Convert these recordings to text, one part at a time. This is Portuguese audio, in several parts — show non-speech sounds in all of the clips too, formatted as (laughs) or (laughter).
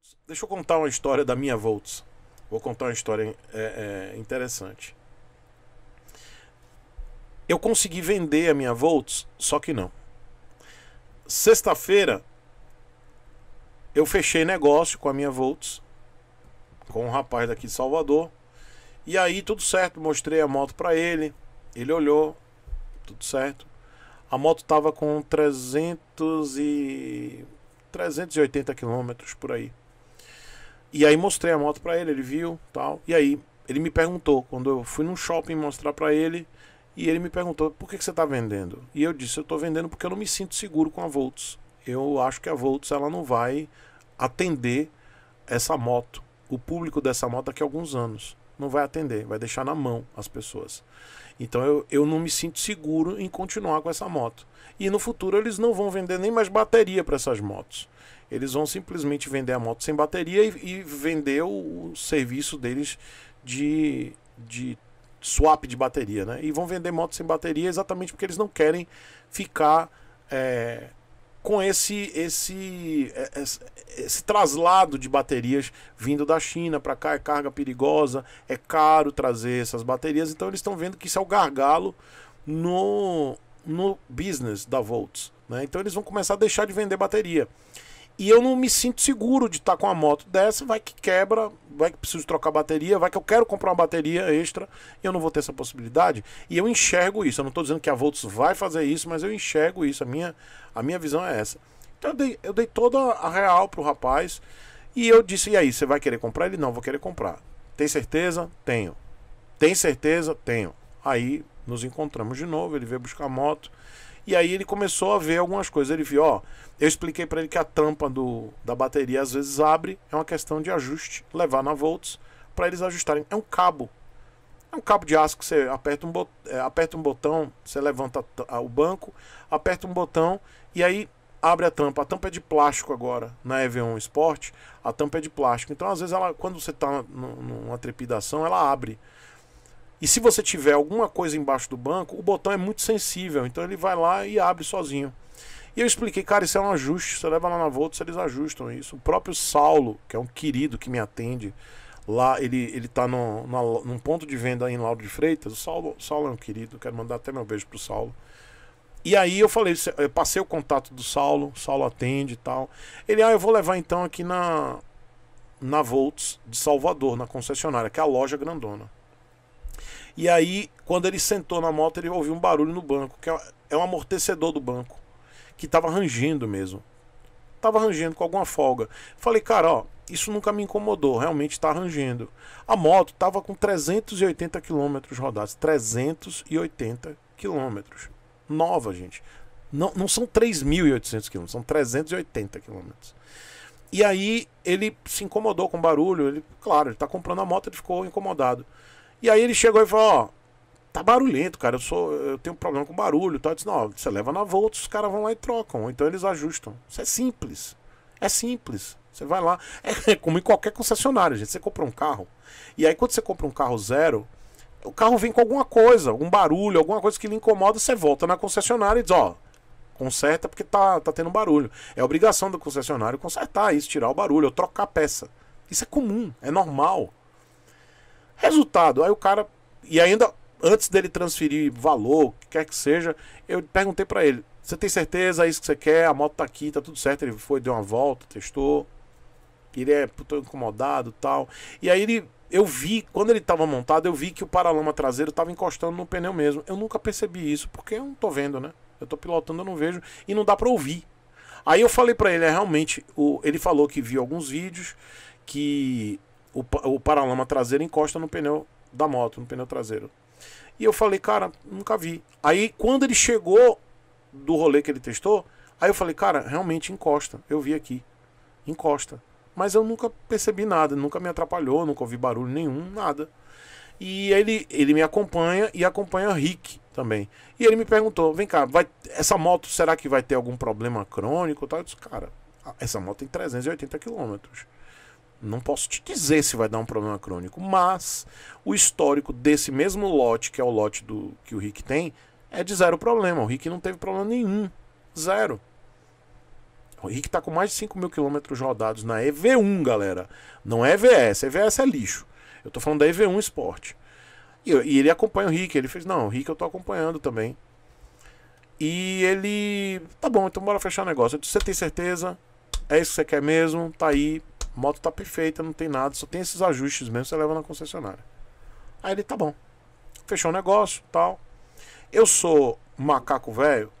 Volts. Deixa eu contar uma história da minha Volts. Vou contar uma história é, é, interessante. Eu consegui vender a minha Volts, só que não. Sexta-feira, eu fechei negócio com a minha Volts, com um rapaz daqui de Salvador. E aí, tudo certo, mostrei a moto para ele. Ele olhou, tudo certo. A moto tava com 300 e 380 quilômetros por aí. E aí mostrei a moto para ele, ele viu, tal. E aí ele me perguntou quando eu fui num shopping mostrar para ele, e ele me perguntou: "Por que, que você está vendendo?". E eu disse: "Eu estou vendendo porque eu não me sinto seguro com a Volts. Eu acho que a Volts ela não vai atender essa moto, o público dessa moto daqui a alguns anos. Não vai atender, vai deixar na mão as pessoas. Então eu, eu não me sinto seguro em continuar com essa moto. E no futuro eles não vão vender nem mais bateria para essas motos. Eles vão simplesmente vender a moto sem bateria e, e vender o, o, serviço deles de, de swap de bateria, né? E vão vender moto sem bateria exatamente porque eles não querem ficar é, com esse, esse, esse, é, é, esse, traslado de baterias vindo da China para cá, é carga perigosa, é caro trazer essas baterias, então eles estão vendo que isso é o gargalo no, no business da Volts. Né? Então eles vão começar a deixar de vender bateria. E eu não me sinto seguro de estar tá com uma moto dessa, vai que quebra, vai que preciso trocar bateria, vai que eu quero comprar uma bateria extra e eu não vou ter essa possibilidade. E eu enxergo isso. Eu não estou dizendo que a Volts vai fazer isso, mas eu enxergo isso. A minha, a minha visão é essa. Então eu dei, eu dei toda a real para o rapaz e eu disse: e aí, você vai querer comprar? Ele não, vou querer comprar. Tem certeza? Tenho. Tem certeza? Tenho. Aí nos encontramos de novo. Ele veio buscar a moto. E aí ele começou a ver algumas coisas. Ele viu, ó, eu expliquei para ele que a tampa do, da bateria às vezes abre, é uma questão de ajuste, levar na volts para eles ajustarem. É um cabo. É um cabo de aço que você aperta um, bot, é, aperta um botão, você levanta o banco, aperta um botão e aí abre a tampa. A tampa é de plástico agora. Na EV1 Sport, a tampa é de plástico. Então, às vezes, ela, quando você está numa trepidação, ela abre. E se você tiver alguma coisa embaixo do banco, o botão é muito sensível, então ele vai lá e abre sozinho. E eu expliquei, cara, isso é um ajuste, você leva lá na Volts, eles ajustam isso. O próprio Saulo, que é um querido que me atende, lá ele, ele tá no, na, num ponto de venda em Lauro de Freitas, o Saulo, Saulo é um querido, quero mandar até meu beijo pro Saulo. E aí eu falei, eu passei o contato do Saulo, Saulo atende e tal. Ele, ah, eu vou levar então aqui na na Volts de Salvador, na concessionária, que é a loja grandona. E aí, quando ele sentou na moto, ele ouviu um barulho no banco, que é, é um amortecedor do banco, que tava rangendo mesmo. Tava rangendo com alguma folga. Falei, cara, ó, isso nunca me incomodou, realmente tá rangendo. A moto tava com 380 km rodados, 380 km. Nova, gente. Não, não são 3.800 km, são 380 km. E aí ele se incomodou com o barulho, ele, claro, ele tá comprando a moto, ele ficou incomodado. E aí ele chegou e falou, ó, tá barulhento, cara, eu sou, eu tenho um problema com barulho, tá? Eu disse, não, você leva na volta, os caras vão lá e trocam, então eles ajustam. Isso é simples. É simples. Você vai lá, (laughs) é como em qualquer concessionária, gente. Você compra um carro, e aí quando você compra um carro zero, o carro vem com alguma coisa, algum barulho, alguma coisa que lhe incomoda, você volta na concessionária e diz, ó, conserta porque tá, tá tendo barulho. É obrigação do concessionário consertar isso, tirar o barulho, ou trocar a peça. Isso é comum, é normal. Resultado, aí o cara. E ainda antes dele transferir valor, que quer que seja, eu perguntei para ele: Você tem certeza? É isso que você quer? A moto tá aqui, tá tudo certo. Ele foi, deu uma volta, testou. Ele é, tô incomodado tal. E aí ele eu vi, quando ele tava montado, eu vi que o paralama traseiro tava encostando no pneu mesmo. Eu nunca percebi isso, porque eu não tô vendo, né? Eu tô pilotando, eu não vejo e não dá para ouvir. Aí eu falei para ele, é realmente, o, ele falou que viu alguns vídeos que o, o paralama traseiro encosta no pneu da moto, no pneu traseiro. E eu falei, cara, nunca vi. Aí quando ele chegou do rolê que ele testou, aí eu falei, cara, realmente encosta. Eu vi aqui. Encosta. Mas eu nunca percebi nada, nunca me atrapalhou, nunca ouvi barulho nenhum, nada. E ele, ele me acompanha e acompanha o Rick também. E ele me perguntou: vem cá, vai, essa moto será que vai ter algum problema crônico? Tal? Eu disse: cara, essa moto tem 380 quilômetros. Não posso te dizer se vai dar um problema crônico, mas o histórico desse mesmo lote, que é o lote do que o Rick tem, é de zero problema. O Rick não teve problema nenhum. Zero. O Rick está com mais de 5 mil quilômetros rodados na EV1, galera. Não é EVS. EVS é lixo. Eu estou falando da EV1 Sport. E, e, ele acompanha o Rick. Ele fez, não, o Rick eu estou acompanhando também. E ele, tá bom, então bora fechar o negócio. Eu disse, você tem certeza? É isso que você quer mesmo? Tá aí, moto tá perfeita, não tem nada, só tem esses ajustes mesmo, você leva na concessionária. Aí ele tá bom. Fechou o negócio, tal. Eu sou macaco velho.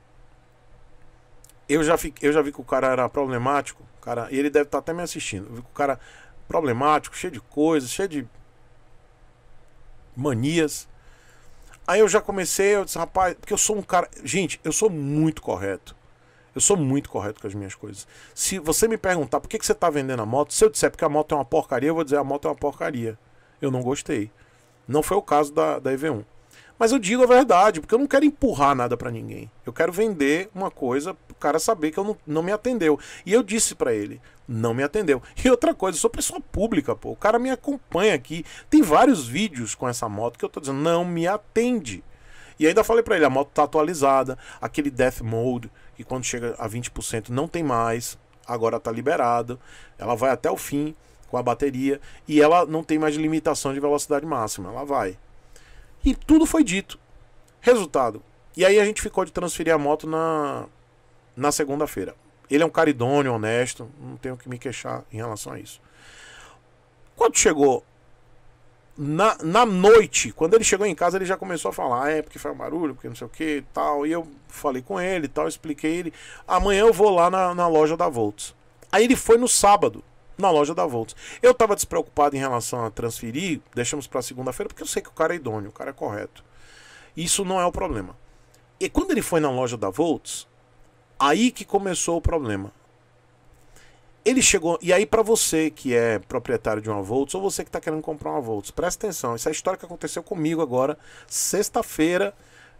Eu já, fiquei, eu já vi que o cara era problemático, cara, e ele deve estar tá até me assistindo. Eu vi que o cara problemático, cheio de coisas, cheio de manias. Aí eu já comecei, eu disse, rapaz, porque eu sou um cara. Gente, eu sou muito correto. Eu sou muito correto com as minhas coisas. Se você me perguntar por que, que você está vendendo a moto, se eu disser porque a moto é uma porcaria, eu vou dizer a moto é uma porcaria. Eu não gostei. Não foi o caso da, da EV1. Mas eu digo a verdade, porque eu não quero empurrar nada para ninguém. Eu quero vender uma coisa o cara saber que eu não, não me atendeu. E eu disse para ele, não me atendeu. E outra coisa, eu sou pessoa pública, pô. O cara me acompanha aqui. Tem vários vídeos com essa moto que eu tô dizendo, não me atende. E ainda falei para ele, a moto tá atualizada, aquele death mode, e quando chega a 20% não tem mais, agora está liberado, ela vai até o fim com a bateria e ela não tem mais limitação de velocidade máxima, ela vai. E tudo foi dito. Resultado. E aí a gente ficou de transferir a moto na, na segunda-feira. Ele é um caridônio, honesto, não tenho que me queixar em relação a isso. Quando chegou na, na noite, quando ele chegou em casa, ele já começou a falar, ah, é, porque faz barulho, porque não sei o que tal. E eu falei com ele tal, expliquei ele. Amanhã eu vou lá na, na loja da Volts. Aí ele foi no sábado, na loja da Volts. Eu tava despreocupado em relação a transferir, deixamos para segunda-feira, porque eu sei que o cara é idôneo, o cara é correto. Isso não é o problema. E quando ele foi na loja da Volts, aí que começou o problema. Ele chegou. E aí, para você que é proprietário de uma Volts, ou você que está querendo comprar uma Volts, presta atenção. Essa é a história que aconteceu comigo agora, sexta-feira,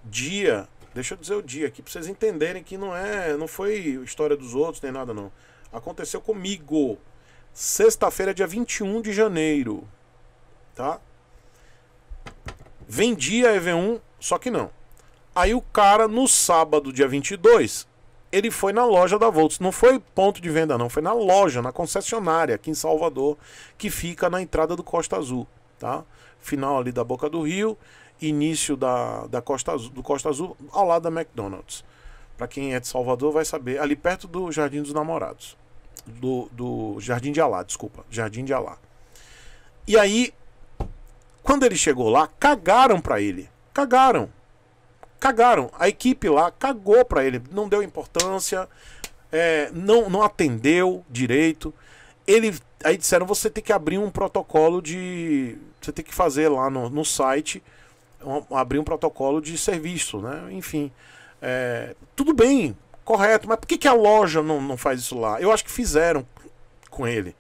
dia. Deixa eu dizer o dia aqui para vocês entenderem que não é, não foi história dos outros nem nada não. Aconteceu comigo. Sexta-feira, dia 21 de janeiro. Tá? Vendi a EV1, só que não. Aí o cara no sábado, dia 22, ele foi na loja da Volts. Não foi ponto de venda, não. Foi na loja, na concessionária aqui em Salvador, que fica na entrada do Costa Azul. Tá? Final ali da Boca do Rio, início da, da Costa Azul, do Costa Azul, ao lado da McDonald's. Para quem é de Salvador vai saber, ali perto do Jardim dos Namorados. Do, do Jardim de Alá, desculpa. Jardim de Alá. E aí, quando ele chegou lá, cagaram para ele. Cagaram cagaram. A equipe lá cagou para ele, não deu importância, é, não, não atendeu direito. Ele aí disseram você tem que abrir um protocolo de, você tem que fazer lá no, no site um, abrir um protocolo de serviço, né? Enfim, é, tudo bem, correto. Mas por que, que a loja não, não faz isso lá? Eu acho que fizeram com ele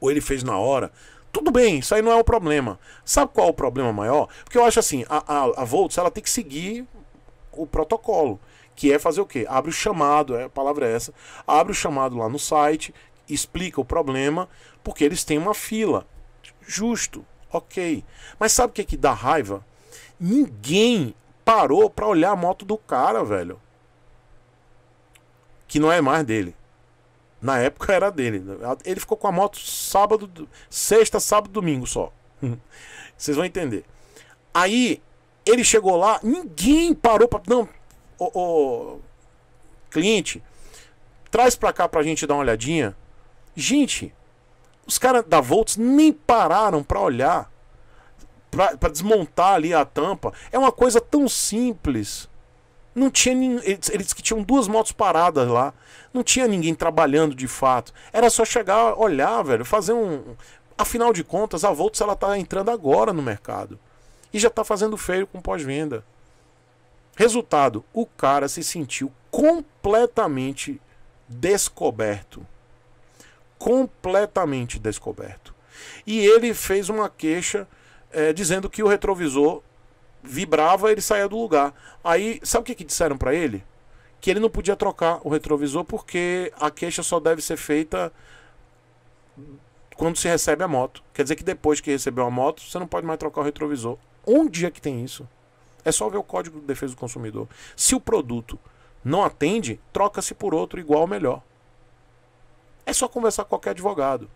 ou ele fez na hora. Tudo bem, isso aí não é o problema. Sabe qual é o problema maior? Porque eu acho assim, a, a, a Volts ela tem que seguir o protocolo, que é fazer o quê? Abre o chamado, é, a palavra é essa, abre o chamado lá no site, explica o problema, porque eles têm uma fila. Justo, ok. Mas sabe o que, é que dá raiva? Ninguém parou para olhar a moto do cara, velho. Que não é mais dele. Na época era dele. Ele ficou com a moto sábado, sexta, sábado, domingo só. (laughs) Vocês vão entender. Aí ele chegou lá, ninguém parou para não o, o, cliente traz para cá pra gente dar uma olhadinha. Gente, os caras da Volts nem pararam para olhar para desmontar ali a tampa. É uma coisa tão simples. Não tinha ninguém. Eles, que tinham duas motos paradas lá. Não tinha ninguém trabalhando de fato. Era só chegar, olhar, velho, fazer um. Afinal de contas, a Volts ela tá entrando agora no mercado. E já tá fazendo feio com pós-venda. Resultado, o cara se sentiu completamente descoberto. Completamente descoberto. E ele fez uma queixa é, dizendo que o retrovisor vibrava, ele saía do lugar. Aí, sabe o que, que disseram para ele? Que ele não podia trocar o retrovisor porque a queixa só deve ser feita quando se recebe a moto. Quer dizer que depois que recebeu a moto, você não pode mais trocar o retrovisor. Onde é que tem isso? É só ver o Código de Defesa do Consumidor. Se o produto não atende, troca-se por outro igual ou melhor. É só conversar com qualquer advogado.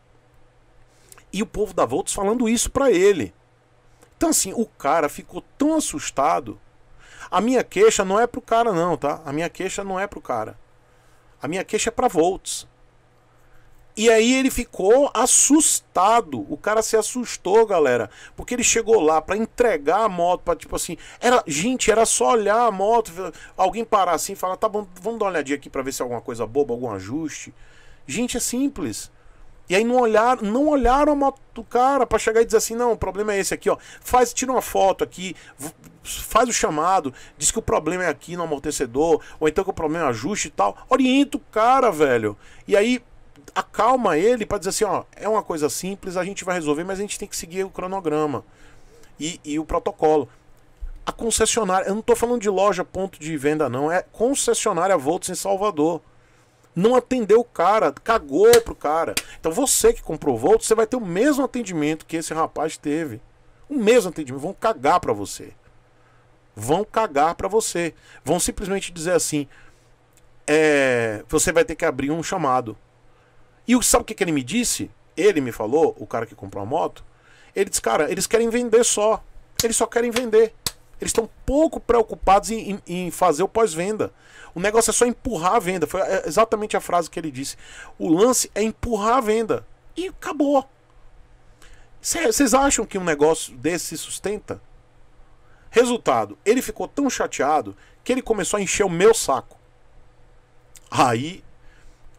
E o povo da Volts falando isso para ele. Então, assim, o cara ficou tão assustado. A minha queixa não é pro cara, não, tá? A minha queixa não é pro cara. A minha queixa é pra Volts. E aí ele ficou assustado. O cara se assustou, galera, porque ele chegou lá para entregar a moto para tipo assim, era, gente, era só olhar a moto, alguém parar assim e falar: "Tá bom, vamos dar uma olhadinha aqui para ver se é alguma coisa boba, algum ajuste". Gente, é simples. E aí não, olhar, não olharam a moto do cara para chegar e dizer assim, não, o problema é esse aqui, ó. Faz, tira uma foto aqui, faz o chamado, diz que o problema é aqui no amortecedor, ou então que o problema é ajuste e tal. Orienta o cara, velho. E aí acalma ele para dizer assim, ó, é uma coisa simples, a gente vai resolver, mas a gente tem que seguir o cronograma e, e o protocolo. A concessionária, eu não tô falando de loja ponto de venda não, é concessionária Volts em Salvador não atendeu o cara, cagou pro cara. Então você que comprou Volt, você vai ter o mesmo atendimento que esse rapaz teve. O mesmo atendimento, vão cagar para você. Vão cagar para você. Vão simplesmente dizer assim: é, você vai ter que abrir um chamado. E sabe o que, que ele me disse? Ele me falou, o cara que comprou a moto, ele disse, cara, eles querem vender só. Eles só querem vender. Eles estão pouco preocupados em, em, em fazer o pós-venda. O negócio é só empurrar a venda. Foi é, exatamente a frase que ele disse. O lance é empurrar a venda. E acabou. Vocês acham que um negócio desse se sustenta? Resultado, ele ficou tão chateado que ele começou a encher o meu saco. Aí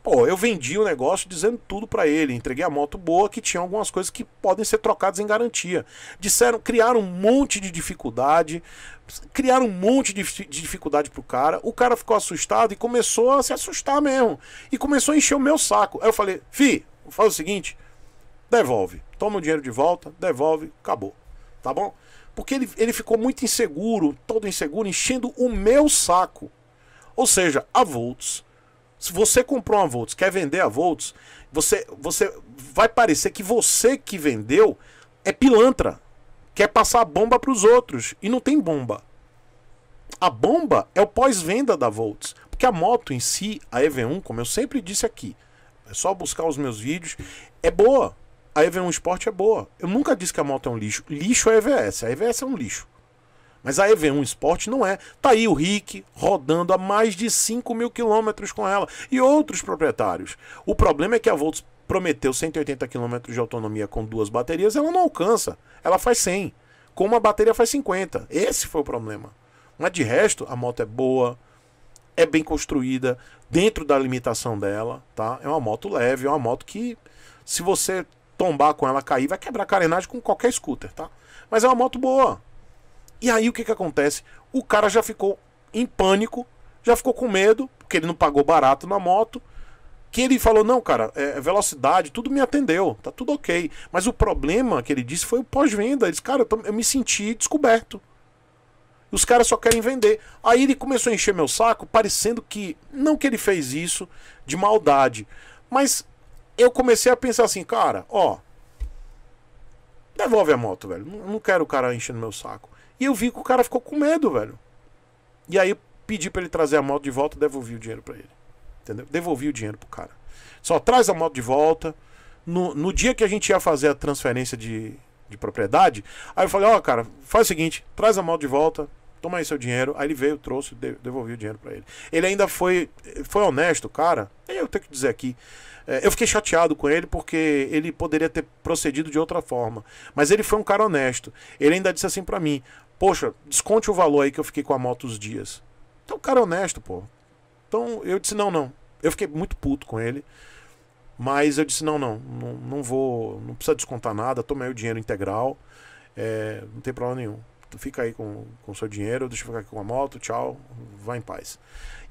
Pô, eu vendi o negócio dizendo tudo para ele, entreguei a moto boa, que tinha algumas coisas que podem ser trocadas em garantia. Disseram, criaram um monte de dificuldade, criaram um monte de, dificuldade pro cara. O cara ficou assustado e começou a se assustar mesmo. E começou a encher o meu saco. Aí eu falei, fi, faz o seguinte, devolve. Toma o dinheiro de volta, devolve, acabou. Tá bom? Porque ele, ele ficou muito inseguro, todo inseguro, enchendo o meu saco. Ou seja, a Volts se você comprou uma Volts, quer vender a Volts, você, você vai parecer que você que vendeu é pilantra, quer passar bomba para os outros e não tem bomba. A bomba é o pós-venda da Volts, porque a moto em si, a EV1, como eu sempre disse aqui, é só buscar os meus vídeos, é boa. A EV1 Sport é boa. Eu nunca disse que a moto é um lixo. Lixo é a EVS. A EVS é um lixo. Mas a EV1 Sport não é. Tá aí o Rick rodando a mais de 5 mil quilômetros com ela e outros proprietários. O problema é que a Volts prometeu 180 quilômetros de autonomia com duas baterias, ela não alcança. Ela faz 100. Com uma bateria faz 50. Esse foi o problema. Mas de resto, a moto é boa, é bem construída, dentro da limitação dela, tá? É uma moto leve, é uma moto que se você tombar com ela cair, vai quebrar carenagem com qualquer scooter, tá? Mas é uma moto boa. E aí o que, que acontece? O cara já ficou em pânico, já ficou com medo, porque ele não pagou barato na moto. Que ele falou: não, cara, é, é velocidade, tudo me atendeu, tá tudo ok. Mas o problema que ele disse foi o pós-venda. Ele disse: cara, eu, me senti descoberto. Os caras só querem vender. Aí ele começou a encher meu saco, parecendo que não que ele fez isso de maldade, mas eu comecei a pensar assim, cara, ó, devolve a moto, velho. Não, não quero o cara enchendo meu saco. E eu vi que o cara ficou com medo, velho. E aí eu pedi para ele trazer a moto de volta, devolvi o dinheiro para ele. Entendeu? Devolvi o dinheiro pro cara. Só traz a moto de volta. No, no dia que a gente ia fazer a transferência de, de propriedade, aí eu falei: Ó, oh, cara, faz o seguinte, traz a moto de volta, toma aí seu dinheiro. Aí ele veio, trouxe, devolvi o dinheiro para ele. Ele ainda foi, foi honesto, cara. Eu tenho que dizer aqui. É, eu fiquei chateado com ele porque ele poderia ter procedido de outra forma. Mas ele foi um cara honesto. Ele ainda disse assim para mim: Poxa, desconte o valor aí que eu fiquei com a moto os dias. Então o cara é honesto, pô. Então eu disse: não, não. Eu fiquei muito puto com ele. Mas eu disse: não, não, não, não vou, não precisa descontar nada, tomei o dinheiro integral, é, não tem problema nenhum. Tu fica aí com o seu dinheiro, deixa eu ficar aqui com a moto, tchau, vai em paz.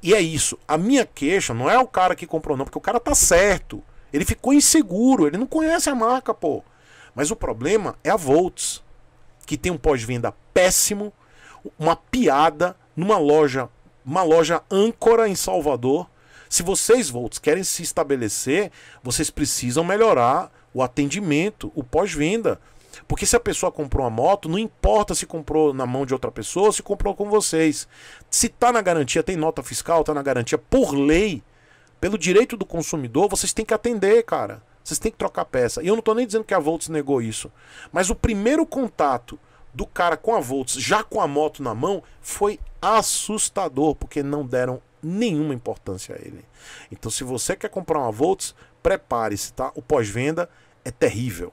E é isso. A minha queixa não é o cara que comprou, não, porque o cara tá certo. Ele ficou inseguro, ele não conhece a marca, pô. Mas o problema é a Volts, que tem um pós-venda péssimo, uma piada numa loja, uma loja âncora em Salvador. Se vocês, Volts, querem se estabelecer, vocês precisam melhorar o atendimento, o pós-venda. Porque se a pessoa comprou uma moto, não importa se comprou na mão de outra pessoa ou se comprou com vocês. Se tá na garantia, tem nota fiscal, tá na garantia, por lei, pelo direito do consumidor, vocês têm que atender, cara. Vocês têm que trocar peça. E eu não tô nem dizendo que a Volts negou isso. Mas o primeiro contato do cara com a Volts, já com a moto na mão, foi assustador, porque não deram nenhuma importância a ele. Então, se você quer comprar uma Volts, prepare-se, tá? O pós-venda é terrível.